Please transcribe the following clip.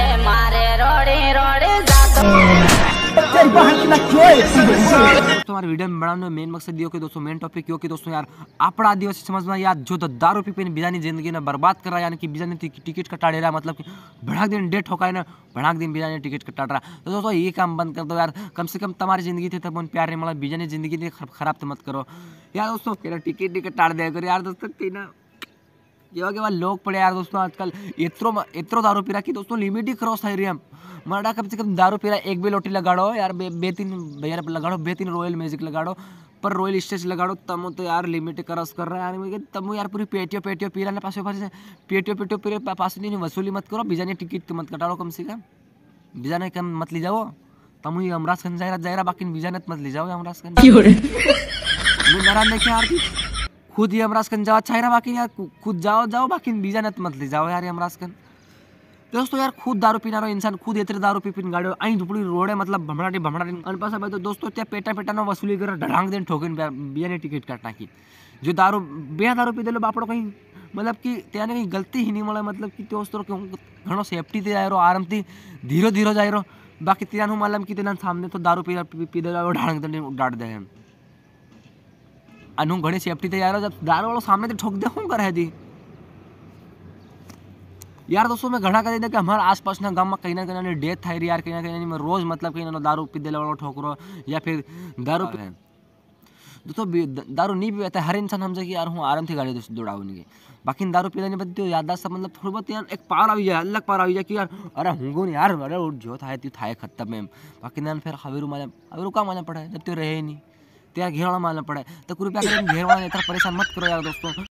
से मारे रोड़े रोड़े तुम्हारे वीडियो में बनाने में मेन मकसद यो कि दोस्तों मेन टॉपिक क्यों कि दोस्तों यार समझ में यार जो આદિવાસી સમાજમાં યાર જો દારૂ રૂપી પીને બીજાની જિંદગીને બરબાદ કરા યાની કે બીજાને ટિકિટ કટાડે રહ્યા मतलब कि ભડાક दिन डेट होकर ना भड़ाक दिन बीजा ने टिकट कटा रहा तो दोस्तों ये काम बंद कर दो यार कम से कम तुम्हारी ज़िंदगी थी तब उन प्यार मतलब मिला जिंदगी ने खराब तो मत करो यार दोस्तों तेरा टिकट नहीं कटाट दिया करो यार दोस्तों तीना जेव्हा बाद लोग पडे यार दोस्तों आजकल एत्रो एत्रो दारू पिरा की दोस्तों लिमिट ही क्रॉस है रियम मरडा मराठा कम से कम दारू पिरा एक भी लोटी लगाड़ो यार बे तीन भैया लगाड़ो बे तीन रॉयल म्यूजिक लगाड़ो पर रॉयल स्टेज लगाड़ो तमो तो यार लिमिट क्रॉस कर रहा है यार तमो यार पूरी पेटियो पेटियो पी रहा है पास पेटियो पेटियो पी पास नहीं वसूली मत करो बीजा ने टिकट मत कटाड़ो कम से कम बीजा ने कम मत ले जाओ तमु अमराज खन जायरा जायरा बाकी बीजा मत ले जाओ अमराज खन नाराज देखिए यार खुद ही हमरा जाओ जाओ रहा बाकी यार खुद जाओ जाओ बाकी बीजा नत मत ले जाओ यार हमरा सकिन दोस्तों यार खुद दारू पीना इंसान खुद इतने दारू पी पीन गाड़ियों आई धुपड़ी रोड है मतलब भमराटी भमराटी अनपास भाई तो दोस्तों त्या पेटा पेटा ना वसूली कर ढड़ांग देन ठोकिन बिया टिकट काटना की जो दारू बिया दारू पी दिलो बापड़ो कहीं मतलब कि त्याने कहीं गलती ही नहीं મળે मतलब કે દોસ્તો કે હું ઘણો સેફટીથી જાય રહ્યો આરામથી ધીરો ધીરો જાય રહ્યો બાકી ત્યાંનું મતલબ કે તેના સામને તો દારૂ પી પી દેલો दे, દાડ દે दे अनु घड़ी सेफ्टी तैयार हो जब दार वालों सामने तो ठोक दे हूँ कर दी यार दोस्तों मैं घड़ा कर दी कि हमारे आसपास ना गाँव में कहीं ना कहीं डेथ थाई यार कहीं ना कहीं मैं रोज मतलब कहीं ना दारू पी दे वालों ठोक रो या फिर दारू पी दोस्तों दारू नहीं पी पाता हर इंसान हमसे कि यार हूँ आराम से गाड़ी दोस्तों दौड़ाओ नहीं बाकी दारू पीने नहीं पाती तो याददाश्त मतलब थोड़ी बहुत यार एक पार आई है अलग पार आई है कि यार अरे हूँ नहीं यार अरे जो था तू तो था खत्म में बाकी फिर हवेरू माने हवेरू कहाँ माना पड़ा है जब तू तो रहे ही नहीं तेरा घेरवा मारना पड़ा है तो कृपया करके घेरवा परेशान मत करो यार दोस्तों